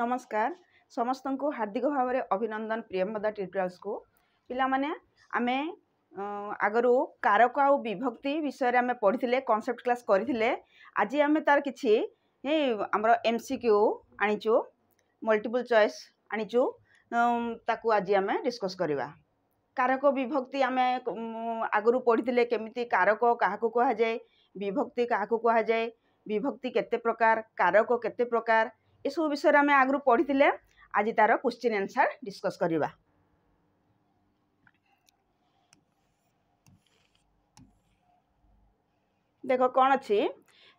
नमस्कार समस्त को हार्दिक भाव में अभिनंदन प्रियमदा ट्रिपल्स को पाने आम आगर कारक आ विभक्ति विषय आम पढ़ी कनसेप्ट क्लास करें आज आम तार कि आम एम सिक्यू आनीचु मल्टीपुल चयस आनीचु ताकू आज आम डिस्कस करवा कारक विभक्ति आम आगर पढ़ी केमी कारक क्या कहा विभक्ति क्या कहा विभक्ति के प्रकार कारक के प्रकार ଏସବୁ ବିଷୟରେ ଆମେ ଆଗରୁ ପଢ଼ିଥିଲେ ଆଜି ତା'ର କୋଶ୍ଚିନ୍ ଆନ୍ସର୍ ଡିସ୍କସ୍ କରିବା ଦେଖ କ'ଣ ଅଛି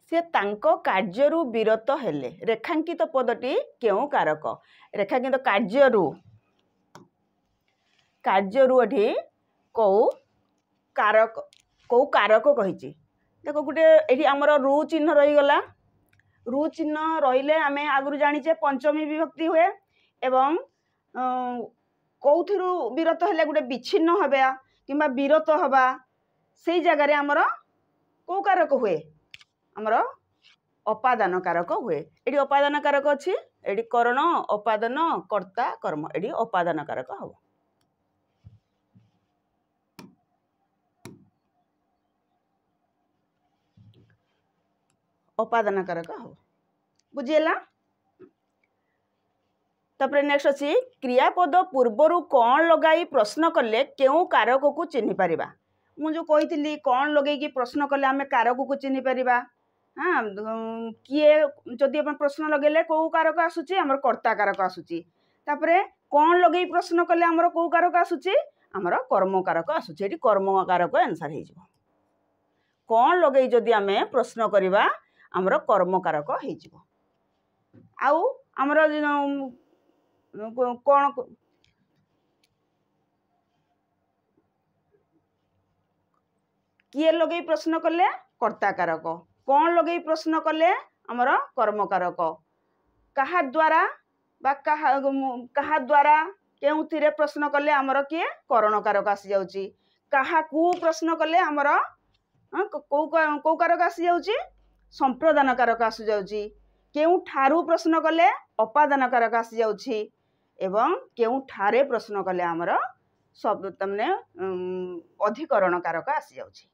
ସେ ତାଙ୍କ କାର୍ଯ୍ୟରୁ ବିରତ ହେଲେ ରେଖାଙ୍କିତ ପଦଟି କେଉଁ କାରକ ରେଖାଙ୍କିତ କାର୍ଯ୍ୟରୁ କାର୍ଯ୍ୟରୁ ଏଠି କେଉଁ କାରକ କେଉଁ କାରକ କହିଛି ଦେଖ ଗୋଟେ ଏଠି ଆମର ରୁ ଚିହ୍ନ ରହିଗଲା ରୁ ଚିହ୍ନ ରହିଲେ ଆମେ ଆଗରୁ ଜାଣିଛେ ପଞ୍ଚମୀ ବିଭକ୍ତି ହୁଏ ଏବଂ କେଉଁଥିରୁ ବିରତ ହେଲେ ଗୋଟେ ବିଚ୍ଛିନ୍ନ ହେବା କିମ୍ବା ବିରତ ହେବା ସେଇ ଜାଗାରେ ଆମର କେଉଁ କାରକ ହୁଏ ଆମର ଅପାଦାନ କାରକ ହୁଏ ଏଠି ଅପାଦାନ କାରକ ଅଛି ଏଠି କରଣ ଅପାଦାନ କର୍ତ୍ତା କର୍ମ ଏଠି ଅପାଦାନ କାରକ ହେବ ಉಪಾದನ ಕರಕ ಹೋ ବୁଝିହେଲା ତାପରେ ନେକ୍ସଟ ଅଛି କ୍ରିୟାପଦ ପୂର୍ବରୁ କ'ଣ ଲଗାଇ ପ୍ରଶ୍ନ କଲେ କେଉଁ କାରକକୁ ଚିହ୍ନି ପାରିବା ମୁଁ ଯେଉଁ କହିଥିଲି କ'ଣ ଲଗେଇକି ପ୍ରଶ୍ନ କଲେ ଆମେ କାରକକୁ ଚିହ୍ନି ପାରିବା ହଁ କିଏ ଯଦି ଆପଣ ପ୍ରଶ୍ନ ଲଗେଇଲେ କେଉଁ କାରକ ଆସୁଛି ଆମର କର୍ତ୍ତା କାରକ ଆସୁଛି ତାପରେ କ'ଣ ଲଗେଇ ପ୍ରଶ୍ନ କଲେ ଆମର କେଉଁ କାରକ ଆସୁଛି ଆମର କର୍ମକାରକ ଆସୁଛି ଏଠି କର୍ମକାରକ ଆନ୍ସର୍ ହେଇଯିବ କ'ଣ ଲଗେଇ ଯଦି ଆମେ ପ୍ରଶ୍ନ କରିବା ଆମର କର୍ମକାରକ ହେଇଯିବ ଆଉ ଆମର କ'ଣ କିଏ ଲଗେଇ ପ୍ରଶ୍ନ କଲେ କର୍ତ୍ତାକାରକ କ'ଣ ଲଗେଇ ପ୍ରଶ୍ନ କଲେ ଆମର କର୍ମକାରକ କାହା ଦ୍ଵାରା ବା କାହା କାହା ଦ୍ୱାରା କେଉଁଥିରେ ପ୍ରଶ୍ନ କଲେ ଆମର କିଏ କରଣକାରକ ଆସିଯାଉଛି କାହାକୁ ପ୍ରଶ୍ନ କଲେ ଆମର କୋଉ କୋଉ କାରକ ଆସିଯାଉଛି ସମ୍ପ୍ରଦାନ କାରକ ଆସୁଯାଉଛି କେଉଁଠାରୁ ପ୍ରଶ୍ନ କଲେ ଅପାଦାନ କାରକ ଆସିଯାଉଛି ଏବଂ କେଉଁଠାରେ ପ୍ରଶ୍ନ କଲେ ଆମର ତାମାନେ ଅଧିକରଣ କାରକ ଆସିଯାଉଛି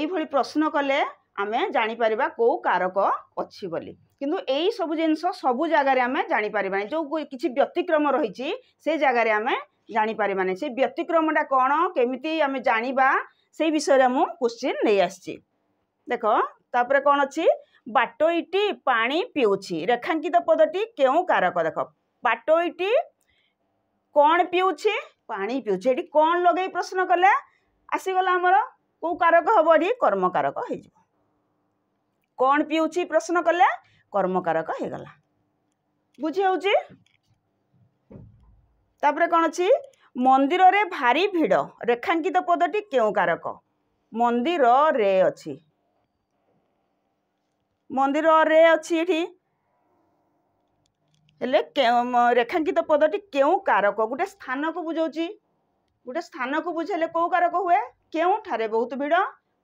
ଏଇଭଳି ପ୍ରଶ୍ନ କଲେ ଆମେ ଜାଣିପାରିବା କେଉଁ କାରକ ଅଛି ବୋଲି କିନ୍ତୁ ଏଇ ସବୁ ଜିନିଷ ସବୁ ଜାଗାରେ ଆମେ ଜାଣିପାରିବାନି ଯେଉଁ କିଛି ବ୍ୟତିକ୍ରମ ରହିଛି ସେ ଜାଗାରେ ଆମେ ଜାଣିପାରିବାନି ସେ ବ୍ୟତିକ୍ରମଟା କ'ଣ କେମିତି ଆମେ ଜାଣିବା ସେଇ ବିଷୟରେ ମୁଁ କୋଶ୍ଚିନ୍ ନେଇ ଆସିଛି দেখ তাপরে କ'ଣ ଅଛି ବାଟୋଇଟି ପାଣି ପିଉଛି ରେଖାଙ୍କିତ ପଦଟି କେଉଁ କାରକ ଦେଖ ବାଟୋଇଟି କ'ଣ ପିଉଛି ପାଣି ପିଉଛି ଏଠି କ'ଣ ଲଗେଇ ପ୍ରଶ୍ନ କଲେ ଆସିଗଲା ଆମର କେଉଁ କାରକ ହେବ ଏଠି କର୍ମକାରକ ହେଇଯିବ କ'ଣ ପିଉଛି ପ୍ରଶ୍ନ କଲେ କର୍ମକାରକ ହେଇଗଲା ବୁଝି ହେଉଛି ତାପରେ କ'ଣ ଅଛି ମନ୍ଦିରରେ ଭାରି ଭିଡ଼ ରେଖାଙ୍କିତ ପଦଟି କେଉଁ କାରକ ମନ୍ଦିରରେ ଅଛି ମନ୍ଦିରରେ ଅଛି ଏଠି ହେଲେ ରେଖାଙ୍କିତ ପଦଟି କେଉଁ କାରକ ଗୋଟେ ସ୍ଥାନକୁ ବୁଝାଉଛି ଗୋଟେ ସ୍ଥାନକୁ ବୁଝେଇଲେ କେଉଁ କାରକ ହୁଏ କେଉଁଠାରେ ବହୁତ ଭିଡ଼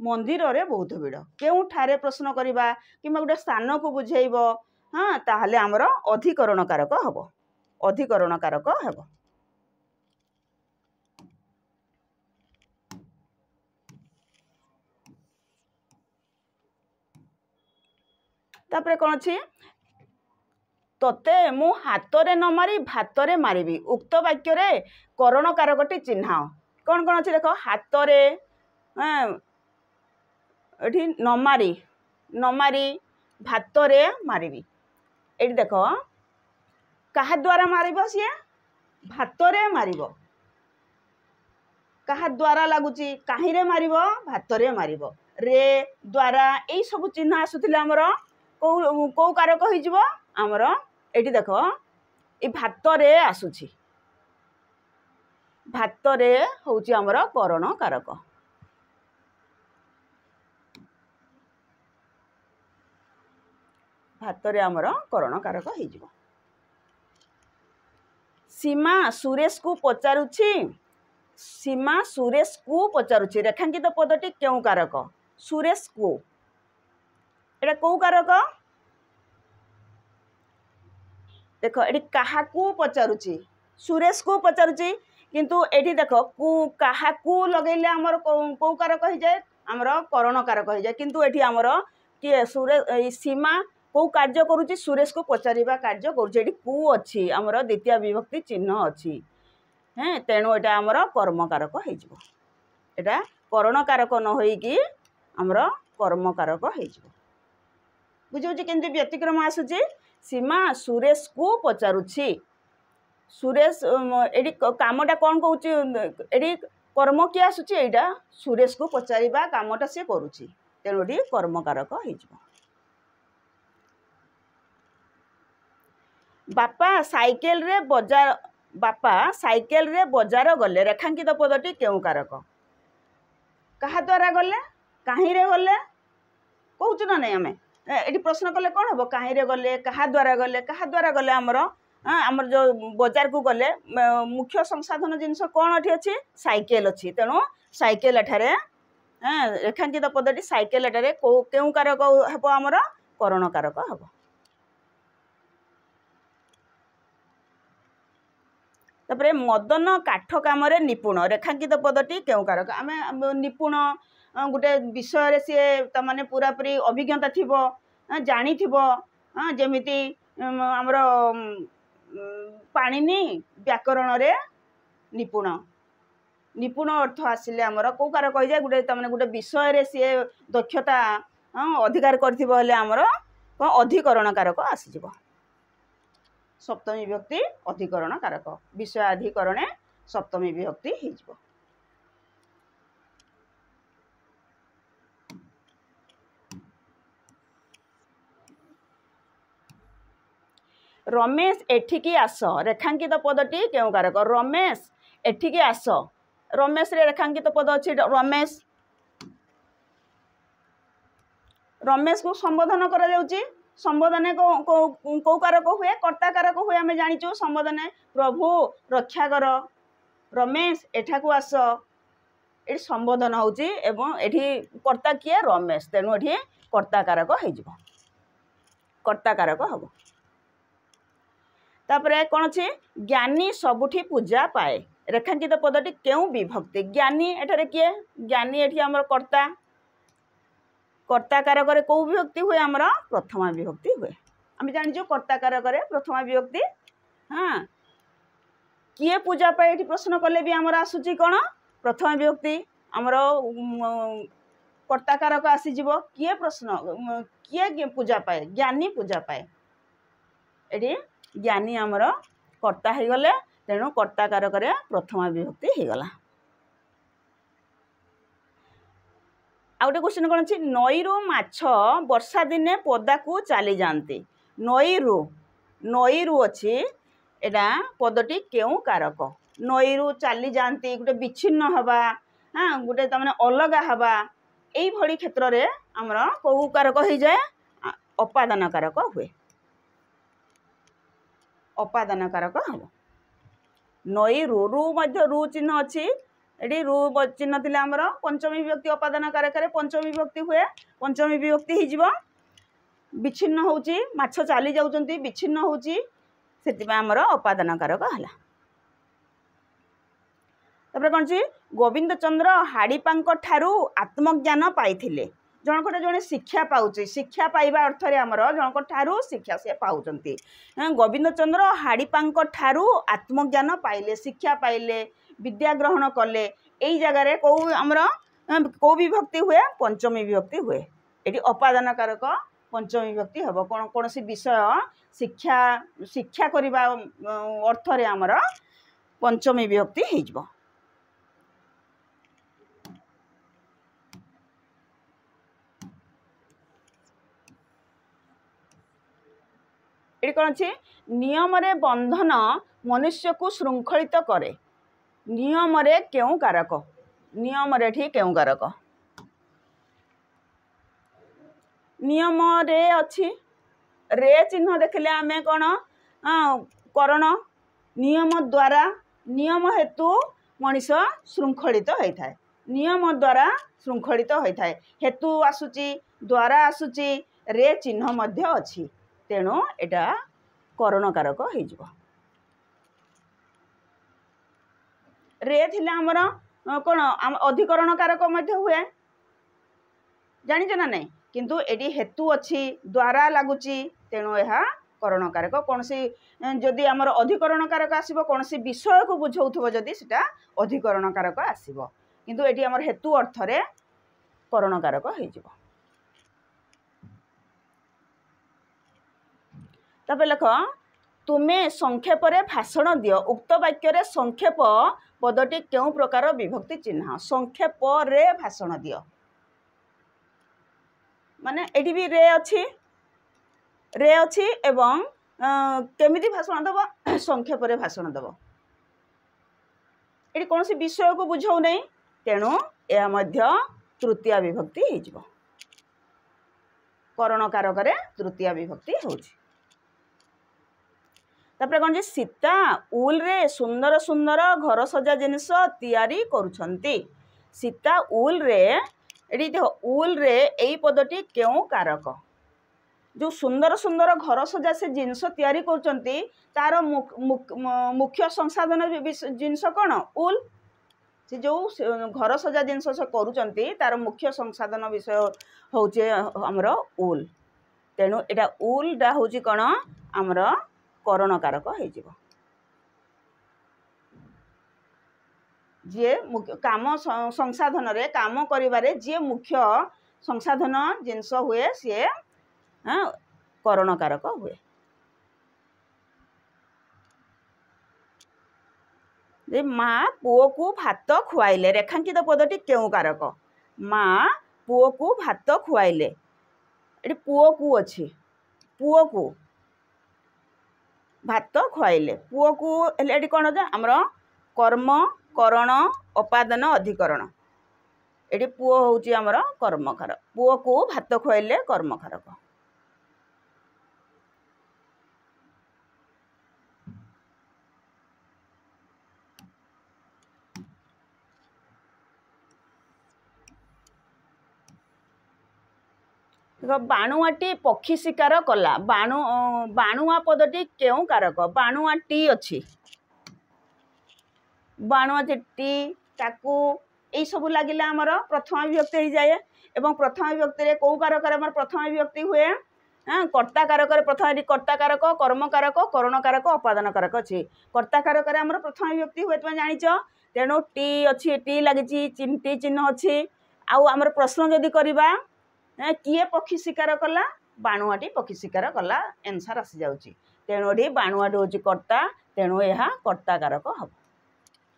ମନ୍ଦିରରେ ବହୁତ ଭିଡ଼ କେଉଁଠାରେ ପ୍ରଶ୍ନ କରିବା କିମ୍ବା ଗୋଟେ ସ୍ଥାନକୁ ବୁଝେଇବ ହଁ ତାହେଲେ ଆମର ଅଧିକରଣ କାରକ ହେବ ଅଧିକରଣ କାରକ ହେବ ତାପରେ କ'ଣ ଅଛି ତୋତେ ମୁଁ ହାତରେ ନ ମାରି ଭାତରେ ମାରିବି ଉକ୍ତ ବାକ୍ୟରେ କରଣ କାରକଟି ଚିହ୍ନାଅ କ'ଣ କ'ଣ ଅଛି ଦେଖ ହାତରେ ଏଠି ନ ମାରି ନ ମାରି ଭାତରେ ମାରିବି ଏଠି ଦେଖ କାହା ଦ୍ୱାରା ମାରିବ ସିଏ ଭାତରେ ମାରିବ କାହା ଦ୍ୱାରା ଲାଗୁଛି କାହିଁରେ ମାରିବ ଭାତରେ ମାରିବ ରେ ଦ୍ୱାରା ଏଇସବୁ ଚିହ୍ନ ଆସୁଥିଲେ ଆମର କେଉଁ କେଉଁ କାରକ ହେଇଯିବ ଆମର ଏଇଠି ଦେଖ ଏ ଭାତରେ ଆସୁଛି ଭାତରେ ହେଉଛି ଆମର କରଣ କାରକ ଭାତରେ ଆମର କରଣ କାରକ ହେଇଯିବ ସୀମା ସୁରେଶକୁ ପଚାରୁଛି ସୀମା ସୁରେଶକୁ ପଚାରୁଛି ରେଖାଙ୍କିତ ପଦଟି କେଉଁ କାରକ ସୁରେଶକୁ এটা কেউ কারক দেখ এটি কাহাকু পচারুছি সুরেশকু পচারুছি কিন্তু এটি দেখ কু কাহাকু লগাইলে আমার কেউ কারক হয়ে আমার করণ কারক হয়ে কিন্তু এটি আমার କିଏ ସୁରେଶ ସୀମା କେଉଁ କାର୍ଯ୍ୟ କରୁଛି ସୁରେଶକୁ ପଚାରିବା କାର୍ଯ୍ୟ କରୁଛି ଏଠି କୁ ଅଛି ଆମର ଦ୍ୱିତୀୟ ବିଭକ୍ତି ଚିହ୍ନ ଅଛି ହେଁ ତେଣୁ ଏଇଟା ଆମର କର୍ମକାରକ ହେଇଯିବ ଏଇଟା କରଣକାରକ ନ ହୋଇକି ଆମର କର୍ମକାରକ ହେଇଯିବ ବୁଝିହେଉଛି କେମିତି ବ୍ୟତିକ୍ରମ ଆସୁଛି ସୀମା ସୁରେଶକୁ ପଚାରୁଛି ସୁରେଶ ଏଠି କାମଟା କ'ଣ କହୁଛି ଏଠି କର୍ମ କିଏ ଆସୁଛି ଏଇଟା ସୁରେଶକୁ ପଚାରିବା କାମଟା ସିଏ କରୁଛି ତେଣୁ ଏଠି କର୍ମକାରକ ହେଇଯିବ ବାପା ସାଇକେଲରେ ବଜାର ବାପା ସାଇକେଲରେ ବଜାର ଗଲେ ରେଖାଙ୍କିତ ପଦଟି କେଉଁ କାରକ କାହା ଦ୍ୱାରା ଗଲେ କାହିଁରେ ଗଲେ କହୁଛୁ ନା ନାହିଁ ଆମେ ଏଠି ପ୍ରଶ୍ନ କଲେ କ'ଣ ହେବ କାହିଁରେ ଗଲେ କାହା ଦ୍ୱାରା ଗଲେ କାହା ଦ୍ୱାରା ଗଲେ ଆମର ଆମର ଯେଉଁ ବଜାରକୁ ଗଲେ ମୁଖ୍ୟ ସଂସାଧନ ଜିନିଷ କ'ଣ ଏଠି ଅଛି ସାଇକେଲ ଅଛି ତେଣୁ ସାଇକେଲ ଏଠାରେ ରେଖାଙ୍କିତ ପଦଟି ସାଇକେଲ ଏଠାରେ କେଉଁ କେଉଁ କାରକ ହେବ ଆମର କରଣ କାରକ ହେବ ତାପରେ ମଦନ କାଠ କାମରେ ନିପୁଣ ରେଖାଙ୍କିତ ପଦଟି କେଉଁ କାରକ ଆମେ ନିପୁଣ ଗୋଟେ ବିଷୟରେ ସିଏ ତା'ମାନେ ପୁରାପୁରି ଅଭିଜ୍ଞତା ଥିବ ଜାଣିଥିବ ଯେମିତି ଆମର ପାଣିନି ବ୍ୟାକରଣରେ ନିପୁଣ ନିପୁଣ ଅର୍ଥ ଆସିଲେ ଆମର କେଉଁ କାର କହିଯାଏ ଗୋଟେ ତା'ମାନେ ଗୋଟେ ବିଷୟରେ ସିଏ ଦକ୍ଷତା ଅଧିକାର କରିଥିବ ହେଲେ ଆମର କ'ଣ ଅଧିକରଣ କାରକ ଆସିଯିବ ସପ୍ତମୀ ବିଭକ୍ତି ଅଧିକରଣ କାରକ ବିଷୟାଧିକରଣେ ସପ୍ତମୀ ବିଭକ୍ତି ହେଇଯିବ ରମେଶ ଏଠିକି ଆସ ରେଖାଙ୍କିତ ପଦଟି କେଉଁ କାରକ ରମେଶ ଏଠିକି ଆସ ରମେଶରେ ରେଖାଙ୍କିତ ପଦ ଅଛି ରମେଶ ରମେଶକୁ ସମ୍ବୋଧନ କରାଯାଉଛି ସମ୍ବୋଧନ କେଉଁ କାରକ ହୁଏ କର୍ତ୍ତା କାରକ ହୁଏ ଆମେ ଜାଣିଛୁ ସମ୍ବୋଧନ ପ୍ରଭୁ ରକ୍ଷା କର ରମେଶ ଏଠାକୁ ଆସ ଏଠି ସମ୍ବୋଧନ ହେଉଛି ଏବଂ ଏଠି କର୍ତ୍ତା କିଏ ରମେଶ ତେଣୁ ଏଠି କର୍ତ୍ତା କାରକ ହେଇଯିବ କର୍ତ୍ତା କାରକ ହେବ তাপরে କ'ଣ ଅଛି ଜ୍ଞାନୀ ସବୁଠି ପୂଜା ପାଏ ରେଖାଙ୍କିତ ପଦଟି କେଉଁ ବିଭକ୍ତି ଜ୍ଞାନୀ ଏଠାରେ କିଏ ଜ୍ଞାନୀ ଏଠି ଆମର କର୍ତ୍ତା কর্তা কারকরে কেউ বিভক্তি হুয়ে আমার প্রথমা বিভক্তি হুয়ে আমি জানিছু কর্তা কারকরে প্রথমা বিভক্তি হ্যাঁ কিয়ে পূজা পায়ে এটি প্রশ্ন কলে বি আমার আসুচি কোণ প্রথমা বিভক্তি আমার কর্তা কারক আসিযোগ কিয়ে প্রশ্ন কিয়ে পূজা পায়ে জ্ঞানী পূজা পায়ে এটি ଜ୍ଞାନୀ ଆମର କର୍ତ୍ତା ହେଇଗଲେ ତେଣୁ କର୍ତ୍ତା କାରକରେ ପ୍ରଥମା ବିଭକ୍ତି ହେଇଗଲା ଆଉ ଗୋଟେ କ୍ୱେଶ୍ଚିନ୍ କ'ଣ ଅଛି ନଈରୁ ମାଛ ବର୍ଷା ଦିନେ ପଦାକୁ ଚାଲିଯାଆନ୍ତି ନଈରୁ ନଈରୁ ଅଛି ଏଇଟା ପଦଟି କେଉଁ କାରକ ନଈରୁ ଚାଲିଯାଆନ୍ତି ଗୋଟେ ବିଚ୍ଛିନ୍ନ ହେବା ହଁ ଗୋଟେ ତା'ମାନେ ଅଲଗା ହେବା ଏଇଭଳି କ୍ଷେତ୍ରରେ ଆମର କେଉଁ କାରକ ହେଇଯାଏ ଅପାଦାନ କାରକ ହୁଏ ଅପାଦାନ ହେବ ନଈ ରୁ ମଧ୍ୟ ରୁ ଚିହ୍ନ ଅଛି ଏଠି ରୁ ଚିହ୍ନ ଥିଲା ଆମର ପଞ୍ଚମୀ ବିଭକ୍ତି ଅପାଦାନ କାରକରେ ପଞ୍ଚମୀ ବିଭକ୍ତି ହୁଏ ପଞ୍ଚମୀ ବିଭକ୍ତି ହେଇଯିବ ବିଚ୍ଛିନ୍ନ ହେଉଛି ମାଛ ଚାଲି ଯାଉଛନ୍ତି ବିଚ୍ଛିନ୍ନ ହେଉଛି ସେଥିପାଇଁ ଆମର ଅପାଦାନ ହେଲା ତାପରେ କ'ଣ ଅଛି ଗୋବିନ୍ଦ ଚନ୍ଦ୍ର ହାଡ଼ିପାଙ୍କ ଠାରୁ ଆତ୍ମଜ୍ଞାନ ପାଇଥିଲେ ଜଣଙ୍କର ଜଣେ ଶିକ୍ଷା ପାଉଛି ଶିକ୍ଷା ପାଇବା ଅର୍ଥରେ ଆମର ଜଣଙ୍କ ଠାରୁ ଶିକ୍ଷା ସେ ପାଉଛନ୍ତି ଗୋବିନ୍ଦ ଚନ୍ଦ୍ର ହାଡ଼ିପାଙ୍କ ଠାରୁ ଆତ୍ମଜ୍ଞାନ ପାଇଲେ ଶିକ୍ଷା ପାଇଲେ ବିଦ୍ୟା ଗ୍ରହଣ କଲେ ଏଇ ଜାଗାରେ କେଉଁ ଆମର କେଉଁ ବିଭକ୍ତି ହୁଏ ପଞ୍ଚମୀ ବିଭକ୍ତି ହୁଏ ଏଠି ଅପାଦାନକାରକ ପଞ୍ଚମୀ ବିଭକ୍ତି ହେବ କ'ଣ କୌଣସି ବିଷୟ ଶିକ୍ଷା ଶିକ୍ଷା କରିବା ଅର୍ଥରେ ଆମର ପଞ୍ଚମୀ ବିଭକ୍ତି ହେଇଯିବ ଏଠି କ'ଣ ଅଛି ନିୟମରେ ବନ୍ଧନ ମନୁଷ୍ୟକୁ ଶୃଙ୍ଖଳିତ କରେ ନିୟମରେ କେଉଁ କାରକ ନିୟମରେ ଏଠି କେଉଁ କାରକ ନିୟମରେ ଅଛି ରେ ଚିହ୍ନ ଦେଖିଲେ ଆମେ କ'ଣ କରଣ ନିୟମ ଦ୍ୱାରା ନିୟମ ହେତୁ ମଣିଷ ଶୃଙ୍ଖଳିତ ହୋଇଥାଏ ନିୟମ ଦ୍ୱାରା ଶୃଙ୍ଖଳିତ ହୋଇଥାଏ ହେତୁ ଆସୁଛି ଦ୍ୱାରା ଆସୁଛି ରେ ଚିହ୍ନ ମଧ୍ୟ ଅଛି ତେଣୁ ଏଇଟା କରଣକାରକ ହେଇଯିବ ରେ ଥିଲେ ଆମର କ'ଣ ଅଧିକରଣକାରକ ମଧ୍ୟ ହୁଏ ଜାଣିଛ ନା ନାହିଁ କିନ୍ତୁ ଏଠି ହେତୁ ଅଛି ଦ୍ୱାରା ଲାଗୁଛି ତେଣୁ ଏହା କରଣକାରକ କୌଣସି ଯଦି ଆମର ଅଧିକରଣକାରକ ଆସିବ କୌଣସି ବିଷୟକୁ ବୁଝାଉଥିବ ଯଦି ସେଇଟା ଅଧିକରଣକାରକ ଆସିବ କିନ୍ତୁ ଏଠି ଆମର ହେତୁ ଅର୍ଥରେ କରଣକାରକ ହେଇଯିବ তারপরে লেখ তুমি সংক্ষেপরে ভাষণ দিও উক্ত বাক্যের সংক্ষেপ পদটি কেউ প্রকার বিভক্তি চিহ্ন সংক্ষেপরে ভাষণ দিও মানে এটি বি রে অছি রে অছি এবং কেমিতি ভাষণ দেব সংক্ষেপে ভাষণ দেব এটি কোণী বিষয়কু বুঝাও নাই তেণু তৃতীয় বিভক্তি হয়ে যাব করণ কারকরে তৃতীয় বিভক্তি হচ্ছে ତାପରେ କ'ଣ ଯେ ସୀତା ଉଲ୍ରେ ସୁନ୍ଦର ସୁନ୍ଦର ଘର ସଜା ଜିନିଷ ତିଆରି କରୁଛନ୍ତି ସୀତା ଉଲ୍ରେ ଏଠି ଦେଖ ଉଲ୍ରେ ଏଇ ପଦଟି କେଉଁ କାରକ ଯେଉଁ ସୁନ୍ଦର ସୁନ୍ଦର ଘର ସଜା ସେ ଜିନିଷ ତିଆରି କରୁଛନ୍ତି ତା'ର ମୁଖ୍ୟ ସଂସାଧନ ଜିନିଷ କ'ଣ ଉଲ୍ ସେ ଯେଉଁ ଘର ସଜା ଜିନିଷ ସେ କରୁଛନ୍ତି ତା'ର ମୁଖ୍ୟ ସଂସାଧନ ବିଷୟ ହେଉଛି ଆମର ଉଲ୍ ତେଣୁ ଏଇଟା ଉଲ୍ଟା ହେଉଛି କ'ଣ ଆମର କରଣକାରକ ହେଇଯିବ ଯିଏ କାମ ସଂସାଧନରେ କାମ କରିବାରେ ଯିଏ ମୁଖ୍ୟ ସଂସାଧନ ଜିନିଷ ହୁଏ ସିଏ କରଣକାରକ ହୁଏ ମା ପୁଅକୁ ଭାତ ଖୁଆଇଲେ ରେଖାଙ୍କିତ ପଦଟି କେଉଁ କାରକ ମା ପୁଅକୁ ଭାତ ଖୁଆଇଲେ ଏଠି ପୁଅକୁ ଅଛି ପୁଅକୁ ଭାତ ଖୁଆଇଲେ ପୁଅକୁ ହେଲେ ଏଠି କ'ଣ ଯେ ଆମର କର୍ମ କରଣ ଉପାଦାନ ଅଧିକରଣ ଏଠି ପୁଅ ହେଉଛି ଆମର କର୍ମକାର ପୁଅକୁ ଭାତ ଖୁଆଇଲେ କର୍ମକାରକ ବାଣୁଆଟି ପକ୍ଷୀ ଶିକାର କଲା ବାଣୁ ବାଣୁଆ ପଦଟି କେଉଁ କାରକ ବାଣୁଆ ଟି ଅଛି ବାଣୁଆ ଟି ତାକୁ এইসবু লাগিলা আমার প্রথম বিভক্তি হয়ে যায় এবং প্রথম বিভক্তিরে কেউ কারকরে আমার প্রথম বিভক্তি হুয়ে হ্যাঁ কর্তা কারকরে প্রথম কর্তা কারক কর্মকারক করণকারক অপাদান কারক অছি কর্তা কারকরে আমার প্রথম বিভক্তি হুয়ে তুমি জাঁচ তেণু টি অছি টি লাগিছি টি চিহ্ন অছি আউ আমার প্রশ্ন যদি করিবা କିଏ ପକ୍ଷୀ ଶିକାର କଲା ବାଣୁଆଟି ପକ୍ଷୀ ଶିକାର କଲା ଏନ୍ସର୍ ଆସିଯାଉଛି ତେଣୁ ଏଠି ବାଣୁଆଟି ହେଉଛି କର୍ତ୍ତା ତେଣୁ ଏହା କର୍ତ୍ତା କାରକ ହେବ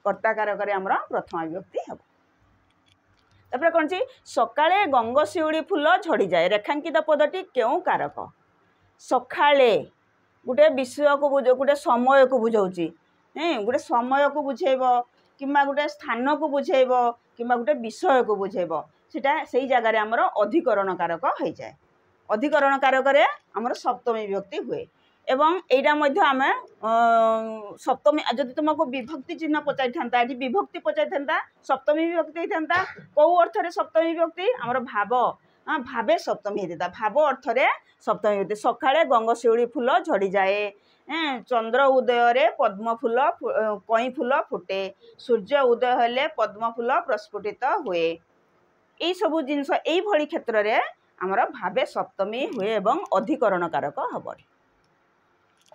କର୍ତ୍ତାକାରକରେ ଆମର ପ୍ରଥମ ଅଭିବ୍ୟକ୍ତି ହେବ ତା'ପରେ କ'ଣ ଅଛି ସକାଳେ ଗଙ୍ଗ ଶିଉଳି ଫୁଲ ଝଡ଼ିଯାଏ ରେଖାଙ୍କିତ ପଦଟି କେଉଁ କାରକ ସକାଳେ ଗୋଟେ ବିଷୟକୁ ବୁଝ ଗୋଟେ ସମୟକୁ ବୁଝାଉଛି ଗୋଟେ ସମୟକୁ ବୁଝେଇବ କିମ୍ବା ଗୋଟେ ସ୍ଥାନକୁ ବୁଝେଇବ କିମ୍ବା ଗୋଟେ ବିଷୟକୁ ବୁଝେଇବ সেটা সেই জায়গায় আমার অধিকরণ কারক হয়ে যায় অধিকরণ কারকরে আমার সপ্তমী বিভক্তি হুয়ে এবং এইটা মধ্যে আমি সপ্তমী যদি তোমাকে বিভক্তি চিহ্ন পচারি থাকে এটি বিভক্তি পচারি থাকে সপ্তমী বিভক্তি হয়ে কেউ অর্থরে সপ্তমী বিভক্তি আমার ভাব ভাবে সপ্তমী হয়ে থাকে ভাব অর্থরে সপ্তমী বিভক্তি সকালে গঙ্গশিউড়ি ফুল ঝড়ি যায় হ্যাঁ চন্দ্র উদয়রে পদ্ম ফুল কই ফুল ফুটে সূর্য উদয় হলে পদ্ম ফুল প্রস্ফুটিত হুয়ে এইসবু জিনিস এইভଳି କ୍ଷେତ୍ରରେ ଆମର ଭାବେ ସପ୍ତମୀ ହୁଏ ଏବଂ ଅଧିକରଣ କାରକ ହେବ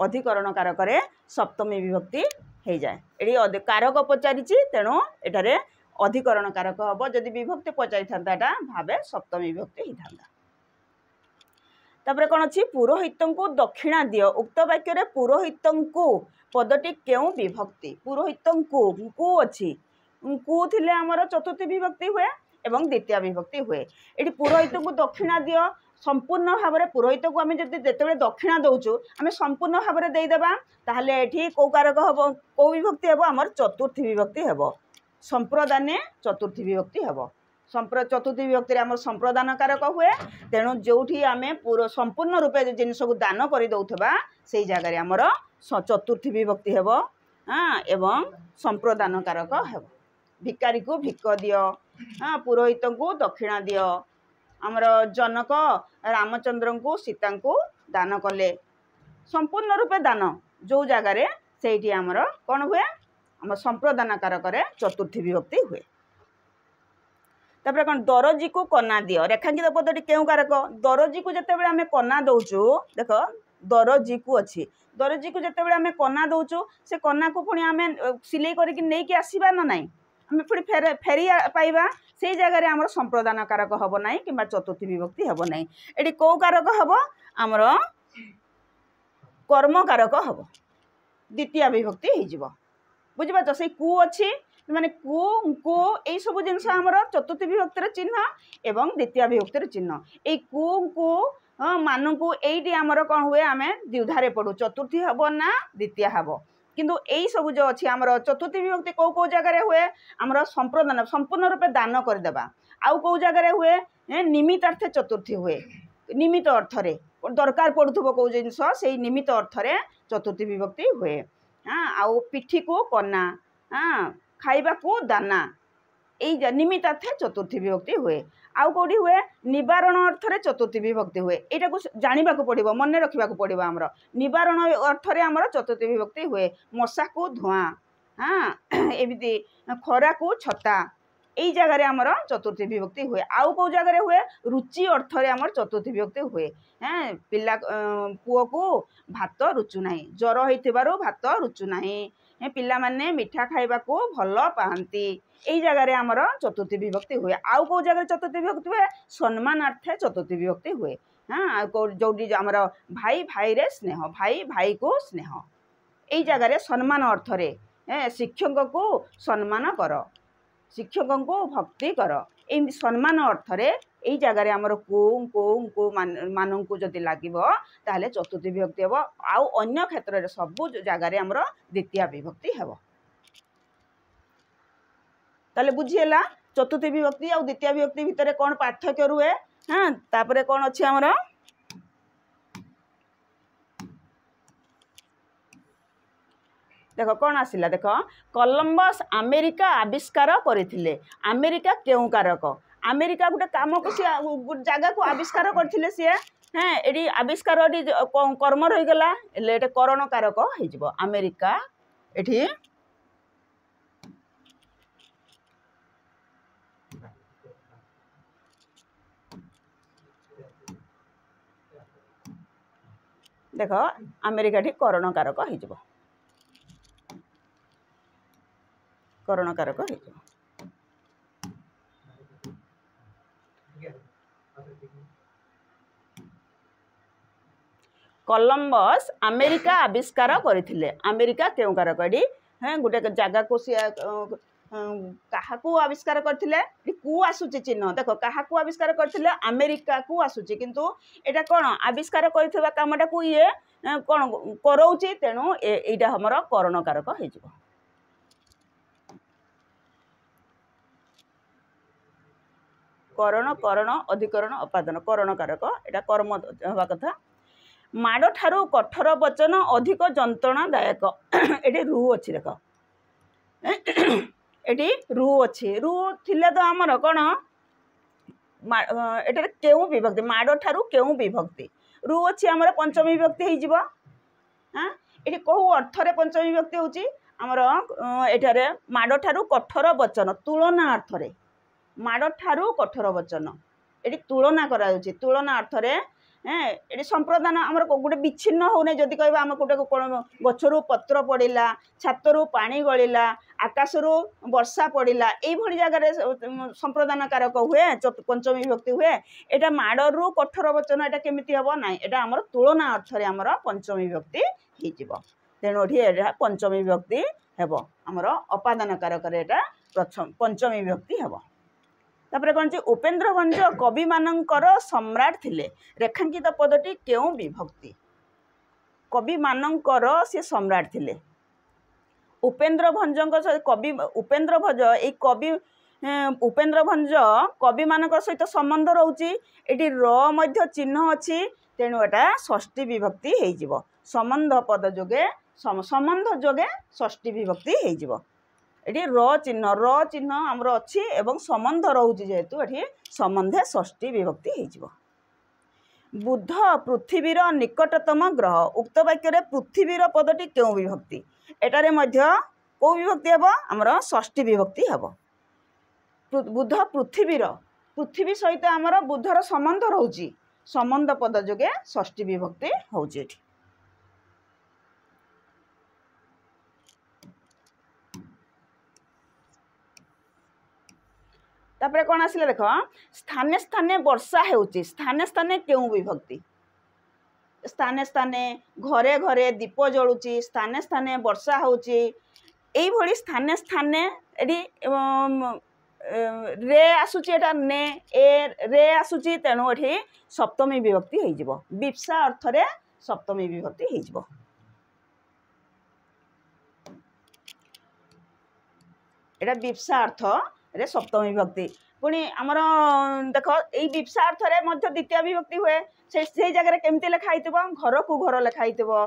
ଅଧିକରଣ କାରକରେ ସପ୍ତମୀ ବିଭକ୍ତି ହେଇଯାଏ ଏଠି କାରକ ପଚାରିଛି ତେଣୁ ଏଠାରେ ଅଧିକରଣ କାରକ ହେବ ଯଦି ବିଭକ୍ତି ପଚାରିଥାନ୍ତା ଏଇଟା ଭାବେ ସପ୍ତମୀ ବିଭକ୍ତି ହେଇଥାନ୍ତା ତାପରେ କ'ଣ ଅଛି ପୁରୋହିତଙ୍କୁ ଦକ୍ଷିଣା ଦିଅ ଉକ୍ତ ବାକ୍ୟରେ ପୁରୋହିତଙ୍କୁ ପଦଟି କେଉଁ ବିଭକ୍ତି ପୁରୋହିତଙ୍କୁ କୁ ଅଛି କୁ ଥିଲେ ଆମର ଚତୁର୍ଥୀ ବିଭକ୍ତି ହୁଏ এবং দ্বিতীয় বিভক্তি হুয়ে এটি পুরোহিতকে দক্ষিণা দিও সম্পূর্ণ ভাবে পুরোহিতকে আমি যদি যেতবে দক্ষিণা দেছু আমি সম্পূর্ণ ভাবে দেবা তাহলে এটি কেউ কারক হব কেউ বিভক্তি হব আমার চতুর্থী বিভক্তি হব সম্প্রদানে চতুর্থী বিভক্তি হব চতুর্থী বিভক্তি আমার সম্প্রদান কারক হুয়ে তেণু যেটি আমি পুরো সম্পূর্ণ রূপে জিনিসক দান করে দেওয়া সেই জায়গায় আমার চতুর্থী বিভক্তি হব হ্যাঁ এবং সম্প্রদান কারক হব ভিকারী ভিক দিও ହଁ ପୁରୋହିତଙ୍କୁ ଦକ୍ଷିଣା ଦିଅ ଆମର ଜନକ ରାମଚନ୍ଦ୍ରଙ୍କୁ ସୀତାଙ୍କୁ ଦାନ କଲେ ସମ୍ପୂର୍ଣ୍ଣ ରୂପେ ଦାନ ଯେଉଁ ଜାଗାରେ ସେଇଠି ଆମର କ'ଣ ହୁଏ ଆମ ସମ୍ପ୍ରଦାନ କାରକରେ ଚତୁର୍ଥୀ ବିଭକ୍ତି ହୁଏ ତାପରେ କ'ଣ ଦରଜୀକୁ କନା ଦିଅ ରେଖାଙ୍କିତ ପଦଟି କେଉଁ କାରକ ଦରଜୀକୁ ଯେତେବେଳେ ଆମେ କନା ଦେଉଛୁ ଦେଖ ଦରଜୀକୁ ଅଛି ଦରଜୀକୁ ଯେତେବେଳେ ଆମେ କନା ଦେଉଛୁ ସେ କନାକୁ ପୁଣି ଆମେ ସିଲେଇ କରିକି ନେଇକି ଆସିବା ନା ନାହିଁ ଆମେ ପୁଣି ଫେରେ ଫେରି ପାଇବା ସେଇ ଜାଗାରେ ଆମର ସମ୍ପ୍ରଦାନ କାରକ ହେବ ନାହିଁ କିମ୍ବା ଚତୁର୍ଥୀ ବିଭକ୍ତି ହେବ ନାହିଁ ଏଠି କେଉଁ କାରକ ହେବ ଆମର କର୍ମକାରକ ହେବ ଦ୍ୱିତୀୟ ବିଭକ୍ତି ହେଇଯିବ ବୁଝିପାରୁଛ ସେଇ କୁ ଅଛି ମାନେ କୁ କୁ ଏଇସବୁ ଜିନିଷ ଆମର ଚତୁର୍ଥୀ ବିଭକ୍ତିର ଚିହ୍ନ ଏବଂ ଦ୍ୱିତୀୟ ବିଭକ୍ତିର ଚିହ୍ନ ଏଇ କୁ କୁ ମାନଙ୍କୁ ଏଇଟି ଆମର କ'ଣ ହୁଏ ଆମେ ଦ୍ୱିଧାରେ ପଡ଼ୁ ଚତୁର୍ଥୀ ହେବ ନା ଦ୍ୱିତୀୟ ହେବ কিন্তু এই ସବୁ ଯେଉଁ ଅଛି ଆମର ଚତୁର୍ଥୀ ବିଭକ୍ତି କେଉଁ କେଉଁ ଜାଗାରେ ହୁଏ ଆମର ସମ୍ପ୍ରଦାନ ସମ୍ପୂର୍ଣ୍ଣ ରୂପେ ଦାନ କରିଦେବା ଆଉ କେଉଁ ଜାଗାରେ ହୁଏ ନିମିତ୍ତାର୍ଥେ ଚତୁର୍ଥୀ ହୁଏ ନିମିତ୍ତ ଅର୍ଥରେ ଦରକାର ପଡ଼ୁଥିବ କେଉଁ ଜିନିଷ ସେଇ ନିମିତ୍ତ ଅର୍ଥରେ ଚତୁର୍ଥୀ ବିଭକ୍ତି ହୁଏ ହଁ ଆଉ ପିଠିକୁ କନା ହଁ ଖାଇବାକୁ ଦାନା ଏଇ ନିମିତ୍ତାର୍ଥେ ଚତୁର୍ଥୀ ବିଭକ୍ତି ହୁଏ ଆଉ କେଉଁଠି ହୁଏ ନିବାରଣ ଅର୍ଥରେ ଚତୁର୍ଥୀ ବିଭକ୍ତି ହୁଏ ଏଇଟାକୁ ଜାଣିବାକୁ ପଡ଼ିବ ମନେ ରଖିବାକୁ ପଡ଼ିବ ଆମର ନିବାରଣ ଅର୍ଥରେ ଆମର ଚତୁର୍ଥୀ ବିଭକ୍ତି ହୁଏ ମଶାକୁ ଧୂଆଁ ହଁ ଏମିତି ଖରାକୁ ଛତା ଏଇ ଜାଗାରେ ଆମର ଚତୁର୍ଥୀ ବିଭକ୍ତି ହୁଏ ଆଉ କେଉଁ ଜାଗାରେ ହୁଏ ରୁଚି ଅର୍ଥରେ ଆମର ଚତୁର୍ଥୀ ବିଭକ୍ତି ହୁଏ ହେଁ ପିଲା ପୁଅକୁ ଭାତ ରୁଚୁ ନାହିଁ ଜ୍ୱର ହେଇଥିବାରୁ ଭାତ ରୁଚୁ ନାହିଁ ପିଲାମାନେ ମିଠା ଖାଇବାକୁ ଭଲ ପାଆନ୍ତି এই জায়গায় আমার চতুর্থী বিভক্তি হুয়ে আউ কেউ জায়গায় চতুর্থী বিভক্তি হুয়ে সম্মানার্থে চতুর্থী বিভক্তি হুয়ে হ্যাঁ যেটি আমার ভাই ভাইরে স্নেহ ভাই ভাইকু স্নেহ এই জায়গায় সম্মান অর্থরে হ্যাঁ শিক্ষককে সম্মান কর শিক্ষককে ভক্তি কর এই সম্মান অর্থরে এই জায়গায় আমার কু কু কু মানুষ যদি লাগিব তাহলে চতুর্থী বিভক্তি হব আউ অন্য ক্ষেত্রে সবু জায়গায় আমার দ্বিতীয় বিভক্তি হব ତାହେଲେ ବୁଝିହେଲା ଚତୁର୍ଥ ବିଭକ୍ତି ଆଉ ଦ୍ୱିତୀୟ ବିଭକ୍ତି ଭିତରେ କ'ଣ ପାର୍ଥକ୍ୟ ରୁହେ ହଁ ତାପରେ କ'ଣ ଅଛି ଆମର ଦେଖ କ'ଣ ଆସିଲା ଦେଖ କଲମ୍ବସ ଆମେରିକା ଆବିଷ୍କାର କରିଥିଲେ ଆମେରିକା କେଉଁ କାରକ ଆମେରିକା ଗୋଟେ କାମକୁ ସିଏ ଜାଗାକୁ ଆବିଷ୍କାର କରିଥିଲେ ସିଏ হ্যাঁ এটি আবিষ্কার এটি কর্ম রয়েগলা এলে এটা করণকারক হয়ে যাব আমেরিকা এটি ଦେଖ ଆମେରିକାଠି କରଣକାରକ ହୋଇଯିବ କରଣକାରକ ହୋଇଯିବ କଲମ୍ବସ୍ ଆମେରିକା ଆବିଷ୍କାର କରିଥିଲେ ଆମେରିକା କେଉଁ କାରକ ଏଠି ହଁ ଗୋଟେ ଜାଗାକୁ ସିଏ କାହାକୁ ଆବିଷ୍କାର କରିଥିଲେ କୁ ଆସୁଛି ଚିହ୍ନ ଦେଖ କାହାକୁ ଆବିଷ୍କାର କରିଥିଲେ ଆମେରିକାକୁ ଆସୁଛି କିନ୍ତୁ ଏଇଟା କ'ଣ ଆବିଷ୍କାର କରିଥିବା କାମଟାକୁ ଇଏ କ'ଣ କରଉଛି ତେଣୁ ଏଇଟା ଆମର କରଣକାରକ ହେଇଯିବ କରଣ କରଣ ଅଧିକରଣ ଉପାଦନ କରଣକାରକ ଏଇଟା କର୍ମ ହେବା କଥା ମାଡ଼ ଠାରୁ କଠୋର ବଚନ ଅଧିକ ଯନ୍ତ୍ରଣାଦାୟକ ଏଠି ରୁ ଅଛି ଦେଖ ଏଠି ରୁ ଅଛି ରୁ ଥିଲେ ତ ଆମର କ'ଣ ଏଠାରେ କେଉଁ ବିଭକ୍ତି ମାଡ଼ ଠାରୁ କେଉଁ ବିଭକ୍ତି ରୁ ଅଛି ଆମର ପଞ୍ଚମ ବିଭକ୍ତି ହେଇଯିବ ହଁ ଏଠି କେଉଁ ଅର୍ଥରେ ପଞ୍ଚମ ବିଭକ୍ତି ହେଉଛି ଆମର ଏଠାରେ ମାଡ଼ ଠାରୁ କଠୋର ବଚନ ତୁଳନା ଅର୍ଥରେ ମାଡ଼ ଠାରୁ କଠୋର ବଚନ ଏଠି ତୁଳନା କରାଯାଉଛି ତୁଳନା ଅର୍ଥରେ ଏଠି ସମ୍ପ୍ରଦାନ ଆମର ଗୋଟେ ବିଚ୍ଛିନ୍ନ ହେଉନି ଯଦି କହିବା ଆମ ଗୋଟେ କ'ଣ ଗଛରୁ ପତ୍ର ପଡ଼ିଲା ଛାତରୁ ପାଣି ଗଳିଲା ଆକାଶରୁ ବର୍ଷା ପଡ଼ିଲା ଏଇଭଳି ଜାଗାରେ ସମ୍ପ୍ରଦାନ କାରକ ହୁଏ ପଞ୍ଚମୀ ବିଭକ୍ତି ହୁଏ ଏଇଟା ମାଡ଼ରୁ କଠୋର ବଚନ ଏଇଟା କେମିତି ହେବ ନାହିଁ ଏଇଟା ଆମର ତୁଳନା ଅର୍ଥରେ ଆମର ପଞ୍ଚମୀ ବିଭକ୍ତି ହେଇଯିବ ତେଣୁ ଏଠି ଏଇଟା ପଞ୍ଚମୀ ବିଭକ୍ତି ହେବ ଆମର ଅପାଦାନ କାରକରେ ଏଇଟା ପ୍ରଥମ ପଞ୍ଚମୀ ବିଭକ୍ତି ହେବ ତାପରେ କ'ଣ ଯେ ଉପେନ୍ଦ୍ରଭଞ୍ଜ କବିମାନଙ୍କର ସମ୍ରାଟ ଥିଲେ ରେଖାଙ୍କିତ ପଦଟି କେଉଁ ବିଭକ୍ତି କବିମାନଙ୍କର ସେ ସମ୍ରାଟ ଥିଲେ ଉପେନ୍ଦ୍ରଭଞ୍ଜଙ୍କ ସହିତ କବି ଉପେନ୍ଦ୍ରଭଞ୍ଜ ଏଇ କବି ଉପେନ୍ଦ୍ରଭଞ୍ଜ କବିମାନଙ୍କ ସହିତ ସମ୍ବନ୍ଧ ରହୁଛି ଏଠି ର ମଧ୍ୟ ଚିହ୍ନ ଅଛି ତେଣୁ ଏଟା ଷଷ୍ଠୀ ବିଭକ୍ତି ହେଇଯିବ ସମ୍ବନ୍ଧ ପଦ ଯୋଗେ ସମ୍ବନ୍ଧ ଯୋଗେ ଷଷ୍ଠୀ ବିଭକ୍ତି ହେଇଯିବ এটি র চিহ্ন র চিহ্ন আমার অছি এবং সম্বন্ধ রয়েছে যেহেতু এটি সম্বন্ধে ষষ্ঠী বিভক্তি হয়েযিব বুধ পৃথিবীর নিকটতম গ্রহ উক্ত বাক্যের পৃথিবীর পদটি কেউ বিভক্তি এটারে মধ্য কেউ বিভক্তি হব আমার ষষ্ঠী বিভক্তি হব বুধ পৃথিবীর পৃথিবী সহ আমার বুধর সম্বন্ধ রয়েছে সম্বন্ধ পদ যোগে ষষ্ঠী বিভক্তি হচ্ছে এটি ତାପରେ କ'ଣ ଆସିଲା ଦେଖ ସ୍ଥାନେ ସ୍ଥାନେ ବର୍ଷା ହେଉଛି ସ୍ଥାନେ ସ୍ଥାନେ କେଉଁ ବିଭକ୍ତି ସ୍ଥାନେ ସ୍ଥାନେ ଘରେ ଘରେ ଦୀପ ଜଳୁଛି ସ୍ଥାନେ ସ୍ଥାନେ ବର୍ଷା ହେଉଛି ଏଇଭଳି ସ୍ଥାନେ ସ୍ଥାନେ ଏଠି ରେ ଆସୁଛି ଏଟା ନେ ଏ ରେ ଆସୁଛି ତେଣୁ ଏଠି ସପ୍ତମୀ ବିଭକ୍ତି ହେଇଯିବ ବିପ୍ସା ଅର୍ଥରେ ସପ୍ତମୀ ବିଭକ୍ତି ହେଇଯିବ এটা বিপসা অর্থ ରେ ସପ୍ତମୀ ବିଭକ୍ତି ପୁଣି ଆମର ଦେଖ ଏଇ ବିପ୍ସା ଅର୍ଥରେ ମଧ୍ୟ ଦ୍ୱିତୀୟ ବିଭକ୍ତି ହୁଏ ସେ ସେଇ ଜାଗାରେ କେମିତି ଲେଖା ହେଇଥିବ ଘରକୁ ଘର ଲେଖା ହେଇଥିବ ହଁ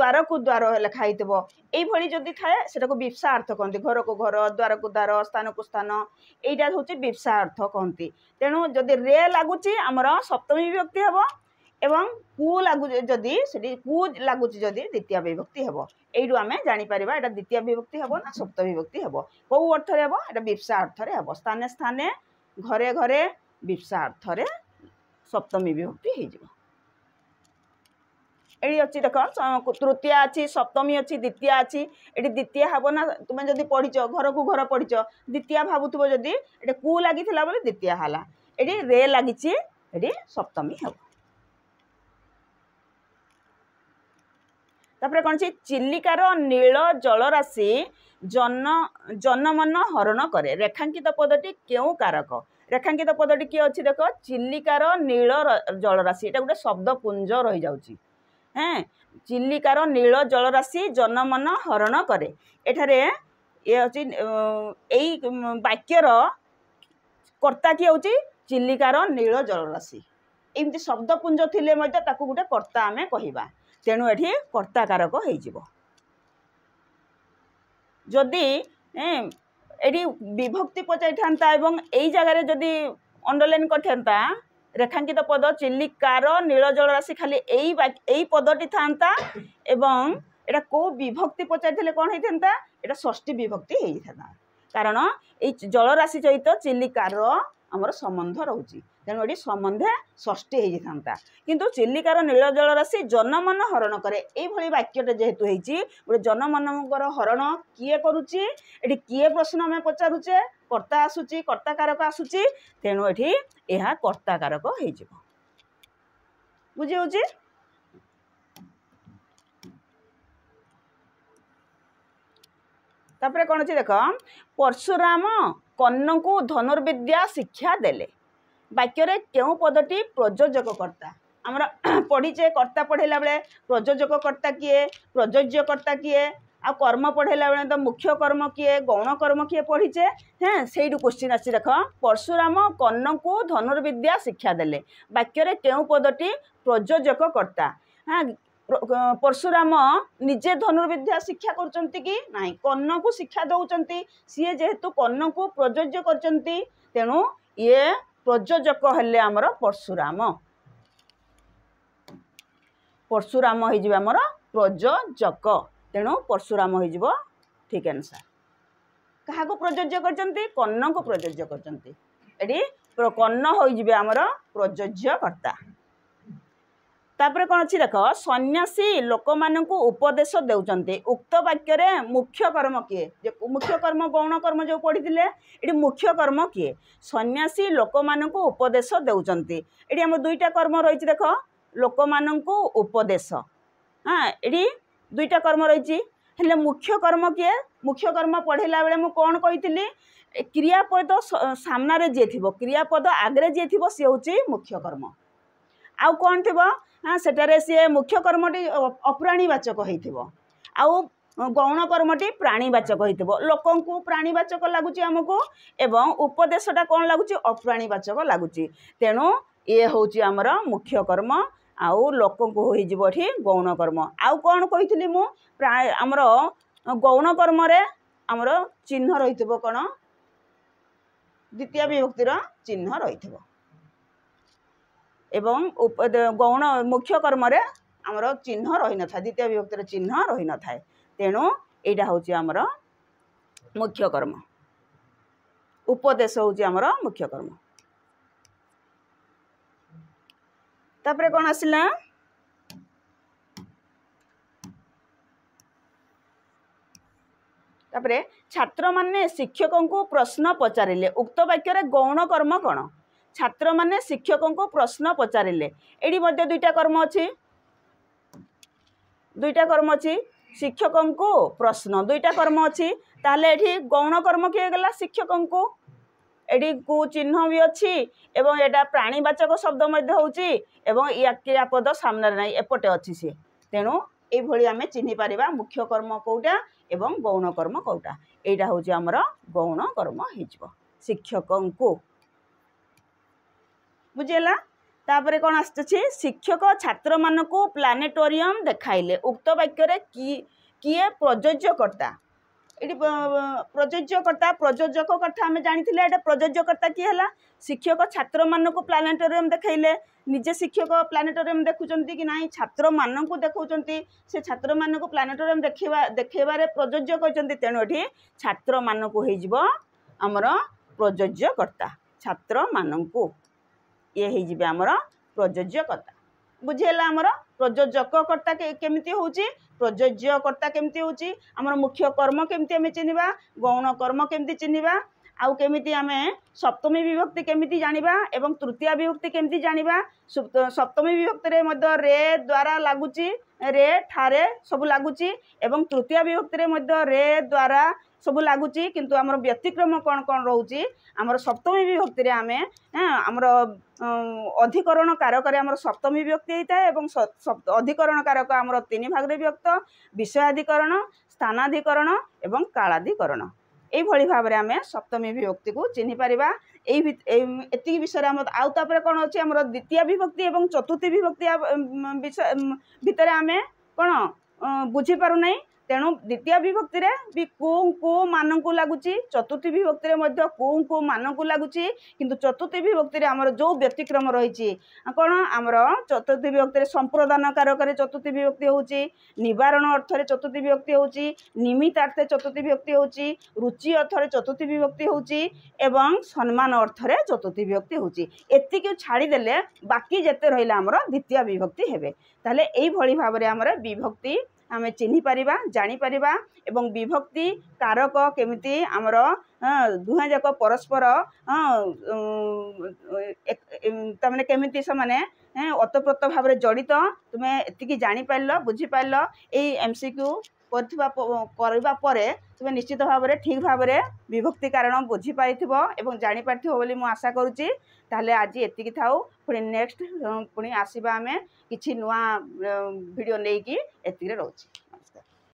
ଦ୍ୱାରକୁ ଦ୍ୱାର ଲେଖା ହେଇଥିବ ଏଇଭଳି ଯଦି ଥାଏ ସେଟାକୁ ବିପ୍ସା ଅର୍ଥ କହନ୍ତି ଘରକୁ ଘର ଦ୍ୱାରକୁ ଦ୍ୱାର ସ୍ଥାନକୁ ସ୍ଥାନ ଏଇଟା ହେଉଛି ବିପ୍ସା ଅର୍ଥ କହନ୍ତି ତେଣୁ ଯଦି ରେ ଲାଗୁଛି ଆମର ସପ୍ତମୀ ବିଭକ୍ତି ହେବ ଏବଂ କୁ ଲାଗୁଛି ଯଦି ସେଠି କୁ ଲାଗୁଛି ଯଦି ଦ୍ୱିତୀୟ ବିଭକ୍ତି ହେବ ଏଇଠୁ ଆମେ ଜାଣିପାରିବା ଏଇଟା ଦ୍ୱିତୀୟ ବିଭକ୍ତି ହେବ ନା ସପ୍ତ ବିଭକ୍ତି ହେବ କେଉଁ ଅର୍ଥରେ ହେବ ଏଇଟା ବିପ୍ସା ଅର୍ଥରେ ହେବ ସ୍ଥାନେ ସ୍ଥାନେ ଘରେ ଘରେ ବିପ୍ସା ଅର୍ଥରେ ସପ୍ତମୀ ବିଭକ୍ତି ହେଇଯିବ ଏଠି ଅଛି ଦେଖ ତୃତୀୟ ଅଛି ସପ୍ତମୀ ଅଛି ଦ୍ୱିତୀୟ ଅଛି ଏଠି ଦ୍ୱିତୀୟ ହେବ ନା ତୁମେ ଯଦି ପଢ଼ିଛ ଘରକୁ ଘର ପଢ଼ିଛ ଦ୍ୱିତୀୟ ଭାବୁଥିବ ଯଦି ଏଠି କୁ ଲାଗିଥିଲା ବୋଲେ ଦ୍ୱିତୀୟ ହେଲା ଏଠି ରେ ଲାଗିଛି ଏଠି ସପ୍ତମୀ ହେବ ତାପରେ କ'ଣ ଅଛି ଚିଲିକାର ନୀଳ ଜଳରାଶି ଜନ ଜନମନ ହରଣ କରେ ରେଖାଙ୍କିତ ପଦଟି କେଉଁ କାରକ ରେଖାଙ୍କିତ ପଦଟି କିଏ ଅଛି ଦେଖ ଚିଲିକାର ନୀଳ ଜଳରାଶି ଏଇଟା ଗୋଟେ ଶବ୍ଦପୁଞ୍ଜ ରହିଯାଉଛି ହେଁ ଚିଲିକାର ନୀଳ ଜଳରାଶି ଜନମନ ହରଣ କରେ ଏଠାରେ ଇଏ ହେଉଛି ଏଇ ବାକ୍ୟର କର୍ତ୍ତା କିଏ ହେଉଛି ଚିଲିକାର ନୀଳ ଜଳରାଶି ଏମିତି ଶବ୍ଦପୁଞ୍ଜ ଥିଲେ ମଧ୍ୟ ତାକୁ ଗୋଟେ କର୍ତ୍ତା ଆମେ କହିବା ତେଣୁ ଏଠି କର୍ତ୍ତାକାରକ ହେଇଯିବ ଯଦି ଏଠି ବିଭକ୍ତି ପଚାରିଥାନ୍ତା ଏବଂ ଏଇ ଜାଗାରେ ଯଦି ଅଣ୍ଡରଲାଇନ୍ କରିଥାନ୍ତା ରେଖାଙ୍କିତ ପଦ ଚିଲିକାର ନୀଳ ଜଳରାଶି ଖାଲି ଏଇ ଏଇ ପଦଟି ଥାନ୍ତା ଏବଂ এটা কেউ বিভক্তি পচারিলে কম হয়ে এটা ষষ্ঠী বিভক্তি হয়ে কারণ এই জলরাশি সহিত চিলিকার ଆମର ସମ୍ବନ୍ଧ ରହୁଛି ତେଣୁ ଏଠି ସମ୍ବନ୍ଧେ ଷଷ୍ଠୀ ହେଇଯାଇଥାନ୍ତା କିନ୍ତୁ ଚିଲିକାର ନୀଳ ଜଳ ରାଶି ଜନମନ ହରଣ କରେ ଏଇଭଳି ବାକ୍ୟଟା ଯେହେତୁ ହେଇଛି ଗୋଟେ ଜନମନଙ୍କର ହରଣ କିଏ କରୁଛି ଏଠି କିଏ ପ୍ରଶ୍ନ ଆମେ ପଚାରୁଛେ କର୍ତ୍ତା ଆସୁଛି କର୍ତ୍ତା କାରକ ଆସୁଛି ତେଣୁ ଏଠି ଏହା କର୍ତ୍ତା କାରକ ହେଇଯିବ ବୁଝି ତାପରେ କ'ଣ ଅଛି ଦେଖ ପର୍ଶୁରାମ କର୍ଣ୍ଣଙ୍କୁ ଧନୁର୍ବିଦ୍ୟା ଶିକ୍ଷା ଦେଲେ ବାକ୍ୟରେ କେଉଁ ପଦଟି ପ୍ରଯୋଜକକର୍ତ୍ତା ଆମର ପଢ଼ିଛେ କର୍ତ୍ତା ପଢ଼େଇଲା ବେଳେ ପ୍ରଯୋଜକକର୍ତ୍ତା କିଏ ପ୍ରଯୋଜ୍ୟକର୍ତ୍ତା କିଏ ଆଉ କର୍ମ ପଢ଼େଇଲା ବେଳେ ତ ମୁଖ୍ୟ କର୍ମ କିଏ ଗୌଣ କର୍ମ କିଏ ପଢ଼ିଛେ ହେଁ ସେଇଠୁ କୋଶ୍ଚିନ୍ ଆସିଛି ଦେଖ ପର୍ଶୁରାମ କର୍ଣ୍ଣଙ୍କୁ ଧନୁର୍ବିଦ୍ୟା ଶିକ୍ଷା ଦେଲେ ବାକ୍ୟରେ କେଉଁ ପଦଟି ପ୍ରଯୋଜକକର୍ତ୍ତା হ্যাঁ ପର୍ଶୁରାମ ନିଜେ ଧନୁର୍ବିଦ୍ୟା ଶିକ୍ଷା କରୁଛନ୍ତି କି ନାହିଁ କର୍ଣ୍ଣକୁ ଶିକ୍ଷା ଦେଉଛନ୍ତି ସିଏ ଯେହେତୁ କର୍ଣ୍ଣକୁ ପ୍ରଯୋଜ୍ୟ କରିଛନ୍ତି ତେଣୁ ଇଏ ପ୍ରଯୋଜକ ହେଲେ ଆମର ପର୍ଶୁରାମ ପର୍ଶୁରାମ ହେଇଯିବ ଆମର ପ୍ରଯୋଜକ ତେଣୁ ପର୍ଶୁରାମ ହେଇଯିବ ଠିକ୍ ଆନ୍ସର୍ କାହାକୁ ପ୍ରଯୋଜ୍ୟ କରିଛନ୍ତି କର୍ଣ୍ଣକୁ ପ୍ରଯୋଜ୍ୟ କରିଛନ୍ତି ଏଠି କର୍ଣ୍ଣ ହୋଇଯିବେ ଆମର ପ୍ରଯୋଜ୍ୟକର୍ତ୍ତା ତାପରେ କ'ଣ ଅଛି ଦେଖ ସନ୍ନ୍ୟାସୀ ଲୋକମାନଙ୍କୁ ଉପଦେଶ ଦେଉଛନ୍ତି ଉକ୍ତ ବାକ୍ୟରେ ମୁଖ୍ୟ କର୍ମ କିଏ ମୁଖ୍ୟ କର୍ମ ଗୌଣ କର୍ମ ଯେଉଁ ପଢ଼ିଥିଲେ ଏଠି ମୁଖ୍ୟ କର୍ମ କିଏ ସନ୍ନ୍ୟାସୀ ଲୋକମାନଙ୍କୁ ଉପଦେଶ ଦେଉଛନ୍ତି ଏଠି ଆମ ଦୁଇଟା କର୍ମ ରହିଛି ଦେଖ ଲୋକମାନଙ୍କୁ ଉପଦେଶ ହଁ ଏଠି ଦୁଇଟା କର୍ମ ରହିଛି ହେଲେ ମୁଖ୍ୟ କର୍ମ କିଏ ମୁଖ୍ୟ କର୍ମ ପଢ଼େଇଲା ବେଳେ ମୁଁ କ'ଣ କହିଥିଲି କ୍ରିୟାପଦ ସାମ୍ନାରେ ଯିଏ ଥିବ କ୍ରିୟାପଦ ଆଗରେ ଯିଏ ଥିବ ସିଏ ହେଉଛି ମୁଖ୍ୟ କର୍ମ ଆଉ କ'ଣ ଥିବ ସେଠାରେ ସିଏ ମୁଖ୍ୟ କର୍ମଟି ଅପ୍ରାଣୀବାଚକ ହେଇଥିବ ଆଉ ଗୌଣ କର୍ମଟି ପ୍ରାଣୀବାଚକ ହେଇଥିବ ଲୋକଙ୍କୁ ପ୍ରାଣୀବାଚକ ଲାଗୁଛି ଆମକୁ ଏବଂ ଉପଦେଶଟା କ'ଣ ଲାଗୁଛି ଅପ୍ରାଣୀବାଚକ ଲାଗୁଛି ତେଣୁ ଇଏ ହେଉଛି ଆମର ମୁଖ୍ୟ କର୍ମ ଆଉ ଲୋକଙ୍କୁ ହୋଇଯିବ ଏଠି ଗୌଣ କର୍ମ ଆଉ କ'ଣ କହିଥିଲି ମୁଁ ପ୍ରାୟ ଆମର ଗୌଣ କର୍ମରେ ଆମର ଚିହ୍ନ ରହିଥିବ କ'ଣ ଦ୍ୱିତୀୟ ବିଭକ୍ତିର ଚିହ୍ନ ରହିଥିବ এবং গৌণ মুখ্য কর্মরে আমার চিহ্ন রই নথায় দ্বিতীয় বিভক্তির চিহ্ন রই নথায় তেণু এইটা হচ্ছে আমার মুখ্য কর্ম উপদেশ হচ্ছে আমার মুখ্য কর্ম তাপরে কোণ আসলা তাপরে ছাত্র মানে শিক্ষক প্রশ্ন ପଚାରିଲେ উক্ত বাক্যের গৌণ কর্ম কণ ଛାତ୍ରମାନେ ଶିକ୍ଷକଙ୍କୁ ପ୍ରଶ୍ନ ପଚାରିଲେ ଏଠି ମଧ୍ୟ ଦୁଇଟା କର୍ମ ଅଛି ଦୁଇଟା କର୍ମ ଅଛି ଶିକ୍ଷକଙ୍କୁ ପ୍ରଶ୍ନ ଦୁଇଟା କର୍ମ ଅଛି ତାହେଲେ ଏଠି ଗୌଣ କର୍ମ କିଏ ହେଇଗଲା ଶିକ୍ଷକଙ୍କୁ ଏଠି କୁ ଚିହ୍ନ ବି ଅଛି ଏବଂ ଏଇଟା ପ୍ରାଣୀବାଚକ ଶବ୍ଦ ମଧ୍ୟ ହେଉଛି ଏବଂ କ୍ରିୟାପଦ ସାମ୍ନାରେ ନାହିଁ ଏପଟେ ଅଛି ସିଏ ତେଣୁ ଏଇଭଳି ଆମେ ଚିହ୍ନି ପାରିବା ମୁଖ୍ୟ କର୍ମ କେଉଁଟା ଏବଂ ଗୌଣ କର୍ମ କେଉଁଟା ଏଇଟା ହେଉଛି ଆମର ଗୌଣ କର୍ମ ହେଇଯିବ ଶିକ୍ଷକଙ୍କୁ ବୁଝିହେଲା ତାପରେ କ'ଣ ଆସିଛି ଶିକ୍ଷକ ଛାତ୍ରମାନଙ୍କୁ ପ୍ଲାନେଟୋରିୟମ୍ ଦେଖାଇଲେ ଉକ୍ତ ବାକ୍ୟରେ କିଏ ପ୍ରଯୋଜ୍ୟକର୍ତ୍ତା ଏଠି ପ୍ରଯୋଜ୍ୟକର୍ତ୍ତା ପ୍ରଯୋଜକ କଥା ଆମେ ଜାଣିଥିଲେ ଏଇଟା ପ୍ରଯୋଜ୍ୟକର୍ତ୍ତା କିଏ ହେଲା ଶିକ୍ଷକ ଛାତ୍ରମାନଙ୍କୁ ପ୍ଲାନେଟୋରିୟମ୍ ଦେଖାଇଲେ ନିଜେ ଶିକ୍ଷକ ପ୍ଲାନେଟୋରିୟମ୍ ଦେଖୁଛନ୍ତି କି ନାହିଁ ଛାତ୍ରମାନଙ୍କୁ ଦେଖାଉଛନ୍ତି ସେ ଛାତ୍ରମାନଙ୍କୁ ପ୍ଲାନେଟୋରିୟମ୍ ଦେଖେଇବା ଦେଖେଇବାରେ ପ୍ରଯୋଜ୍ୟ କରିଛନ୍ତି ତେଣୁ ଏଠି ଛାତ୍ରମାନଙ୍କୁ ହେଇଯିବ ଆମର ପ୍ରଯୋଜ୍ୟକର୍ତ୍ତା ଛାତ୍ରମାନଙ୍କୁ ଇଏ ହେଇଯିବେ ଆମର ପ୍ରଯୋଜ୍ୟକର୍ତ୍ତା ବୁଝିହେଲା ଆମର ପ୍ରଯୋଜକକର୍ତ୍ତା କେମିତି ହେଉଛି ପ୍ରଯୋଜ୍ୟକର୍ତ୍ତା କେମିତି ହେଉଛି ଆମର ମୁଖ୍ୟ କର୍ମ କେମିତି ଆମେ ଚିହ୍ନିବା ଗୌଣ କର୍ମ କେମିତି ଚିହ୍ନିବା ଆଉ କେମିତି ଆମେ ସପ୍ତମୀ ବିଭକ୍ତି କେମିତି ଜାଣିବା ଏବଂ ତୃତୀୟ ବିଭକ୍ତି କେମିତି ଜାଣିବା ସପ୍ତମୀ ବିଭକ୍ତିରେ ମଧ୍ୟ ରେ ଦ୍ୱାରା ଲାଗୁଛି ରେ ଠାରେ ସବୁ ଲାଗୁଛି ଏବଂ ତୃତୀୟ ବିଭକ୍ତିରେ ମଧ୍ୟ ରେ ଦ୍ୱାରା ସବୁ ଲାଗୁଛି କିନ୍ତୁ ଆମର ବ୍ୟତିକ୍ରମ କ'ଣ କ'ଣ ରହୁଛି ଆମର ସପ୍ତମୀ ବିଭକ୍ତିରେ ଆମେ ଆମର অধিকরণ কারকরে আমার সপ্তমী ব্যক্তি হয়ে এবং অধিকরণ কারক আমার তিন ভাগে ব্যক্ত বিষয়াধিকরণ স্থানাধিকরণ এবং কালাধিকরণ এইভাবে ভাবে আমি সপ্তমী বিভক্তি চিহ্নি পারিবা এই এত বিষয়ে আমার আউ তাপরে কোণ অছি আমার দ্বিতীয় বিভক্তি এবং চতুর্থী বিভক্তি বিষয় ভিতরে আমি কোণ বুঝিপারু নাই ତେଣୁ ଦ୍ୱିତୀୟ ବିଭକ୍ତିରେ ବି କୁଁ କୁଁ ମାନଙ୍କୁ ଲାଗୁଛି ଚତୁର୍ଥୀ ବିଭକ୍ତିରେ ମଧ୍ୟ କୁଁ କୁଁ ମାନଙ୍କୁ ଲାଗୁଛି କିନ୍ତୁ ଚତୁର୍ଥୀ ବିଭକ୍ତିରେ ଆମର ଯେଉଁ ବ୍ୟତିକ୍ରମ ରହିଛି କ'ଣ ଆମର ଚତୁର୍ଥୀ ବିଭକ୍ତିରେ ସମ୍ପ୍ରଦାନ କାରକରେ ଚତୁର୍ଥୀ ବିଭକ୍ତି ହେଉଛି ନିବାରଣ ଅର୍ଥରେ ଚତୁର୍ଥୀ ବିଭକ୍ତି ହେଉଛି ନିମିତାର୍ଥେ ଚତୁର୍ଥୀ ବିଭକ୍ତି ହେଉଛି ରୁଚି ଅର୍ଥରେ ଚତୁର୍ଥୀ ବିଭକ୍ତି ହେଉଛି ଏବଂ ସମ୍ମାନ ଅର୍ଥରେ ଚତୁର୍ଥୀ ବିଭକ୍ତି ହେଉଛି ଏତିକି ଛାଡ଼ିଦେଲେ ବାକି ଯେତେ ରହିଲା ଆମର ଦ୍ୱିତୀୟ ବିଭକ୍ତି ହେବେ ତାହେଲେ ଏଇଭଳି ଭାବରେ ଆମର ବିଭକ୍ତି ଆମେ ଚିହ୍ନିପାରିବା ଜାଣିପାରିବା ଏବଂ ବିଭକ୍ତି କାରକ କେମିତି ଆମର ଦୁହେଁ ଯାକ ପରସ୍ପର ତାମାନେ କେମିତି ସେମାନେ ଓତପ୍ରୋତ ଭାବରେ ଜଡ଼ିତ ତୁମେ ଏତିକି ଜାଣିପାରିଲ ବୁଝିପାରିଲ ଏଇ ଏମ୍ ସି କ୍ୟୁ କରିଥିବା କରିବା ପରେ ତୁମେ ନିଶ୍ଚିତ ଭାବରେ ଠିକ୍ ଭାବରେ ବିଭକ୍ତି କାରଣ ବୁଝିପାରିଥିବ ଏବଂ ଜାଣିପାରିଥିବ ବୋଲି ମୁଁ ଆଶା କରୁଛି ତାହେଲେ ଆଜି ଏତିକି ଥାଉ ପୁଣି ନେକ୍ସଟ ପୁଣି ଆସିବା ଆମେ କିଛି ନୂଆ ଭିଡ଼ିଓ ନେଇକି ଏତିକିରେ ରହୁଛି